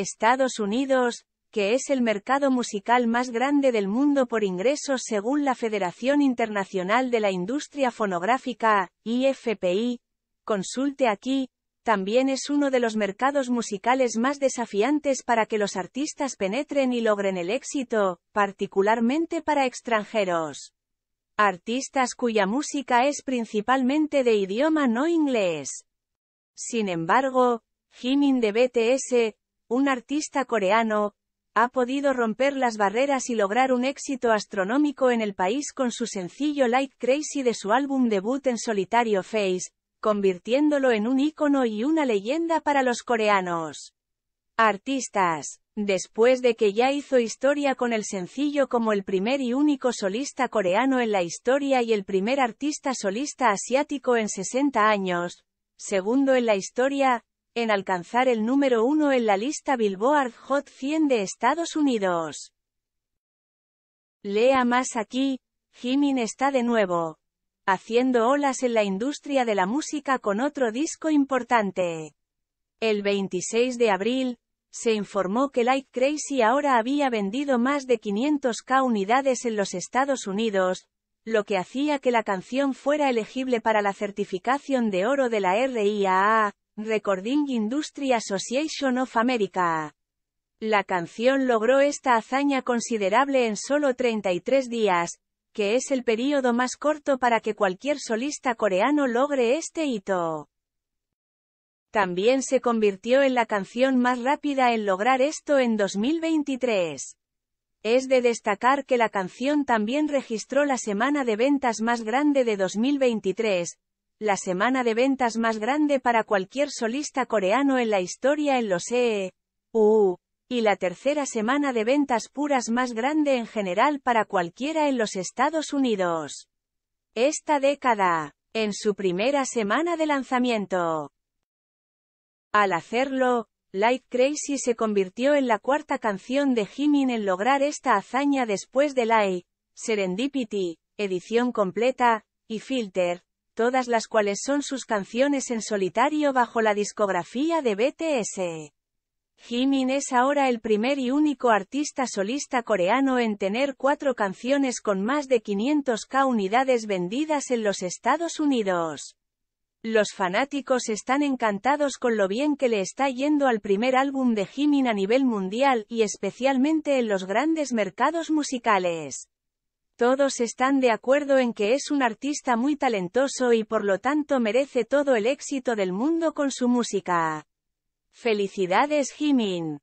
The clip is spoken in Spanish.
Estados Unidos, que es el mercado musical más grande del mundo por ingresos según la Federación Internacional de la Industria Fonográfica, IFPI, consulte aquí, también es uno de los mercados musicales más desafiantes para que los artistas penetren y logren el éxito, particularmente para extranjeros. Artistas cuya música es principalmente de idioma no inglés. Sin embargo, Jimin de BTS, un artista coreano, ha podido romper las barreras y lograr un éxito astronómico en el país con su sencillo Light Crazy de su álbum debut en solitario Face, convirtiéndolo en un ícono y una leyenda para los coreanos. Artistas. Después de que ya hizo historia con el sencillo como el primer y único solista coreano en la historia y el primer artista solista asiático en 60 años, segundo en la historia, en alcanzar el número uno en la lista Billboard Hot 100 de Estados Unidos. Lea más aquí, Jimin está de nuevo haciendo olas en la industria de la música con otro disco importante. El 26 de abril, se informó que Light Crazy ahora había vendido más de 500k unidades en los Estados Unidos, lo que hacía que la canción fuera elegible para la certificación de oro de la RIAA, Recording Industry Association of America. La canción logró esta hazaña considerable en solo 33 días, que es el período más corto para que cualquier solista coreano logre este hito. También se convirtió en la canción más rápida en lograr esto en 2023. Es de destacar que la canción también registró la semana de ventas más grande de 2023, la semana de ventas más grande para cualquier solista coreano en la historia en los E.U. E, y la tercera semana de ventas puras más grande en general para cualquiera en los Estados Unidos. Esta década, en su primera semana de lanzamiento. Al hacerlo, Light Crazy se convirtió en la cuarta canción de Jimin en lograr esta hazaña después de Light, Serendipity, edición completa, y Filter, todas las cuales son sus canciones en solitario bajo la discografía de BTS. Jimin es ahora el primer y único artista solista coreano en tener cuatro canciones con más de 500k unidades vendidas en los Estados Unidos. Los fanáticos están encantados con lo bien que le está yendo al primer álbum de Jimin a nivel mundial y especialmente en los grandes mercados musicales. Todos están de acuerdo en que es un artista muy talentoso y por lo tanto merece todo el éxito del mundo con su música. Felicidades Jimin.